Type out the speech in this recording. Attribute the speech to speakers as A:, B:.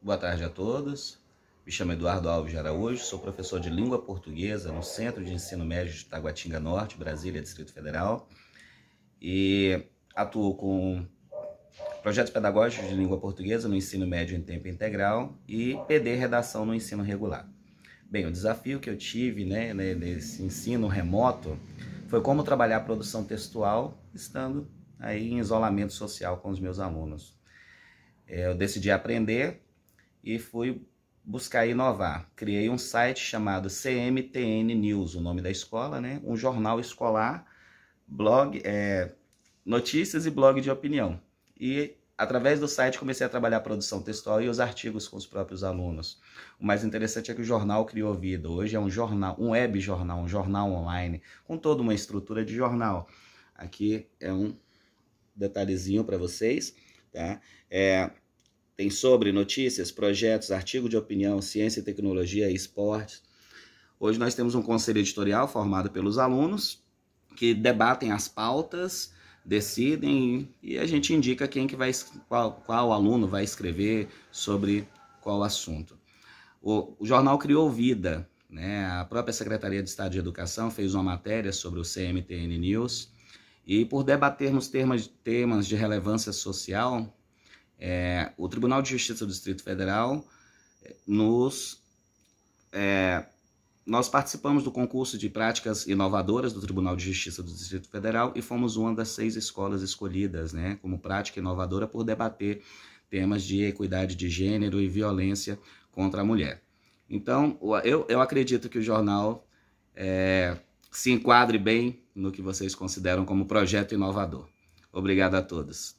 A: Boa tarde a todos. Me chamo Eduardo Alves de Araújo, sou professor de língua portuguesa no Centro de Ensino Médio de Taguatinga Norte, Brasília, Distrito Federal, e atuo com projetos pedagógicos de língua portuguesa no ensino médio em tempo integral e PD redação no ensino regular. Bem, o desafio que eu tive né, né, nesse ensino remoto foi como trabalhar a produção textual estando aí em isolamento social com os meus alunos. É, eu decidi aprender e fui buscar inovar. Criei um site chamado CMTN News, o nome da escola, né? Um jornal escolar, blog, é, notícias e blog de opinião. E através do site comecei a trabalhar a produção textual e os artigos com os próprios alunos. O mais interessante é que o jornal criou vida. Hoje é um jornal, um web jornal, um jornal online, com toda uma estrutura de jornal. Aqui é um detalhezinho para vocês, tá? É, tem sobre notícias, projetos, artigo de opinião, ciência e tecnologia e esportes. Hoje nós temos um conselho editorial formado pelos alunos que debatem as pautas, decidem e a gente indica quem que vai qual, qual aluno vai escrever sobre qual assunto. O, o jornal criou vida, né? A própria Secretaria de Estado de Educação fez uma matéria sobre o CMTN News e por debatermos temas, temas de relevância social, é, o Tribunal de Justiça do Distrito Federal é, nos é, nós participamos do concurso de práticas inovadoras do Tribunal de Justiça do Distrito Federal e fomos uma das seis escolas escolhidas, né, como prática inovadora por debater temas de equidade de gênero e violência contra a mulher. Então, eu, eu acredito que o jornal é, se enquadre bem no que vocês consideram como projeto inovador. Obrigado a todos.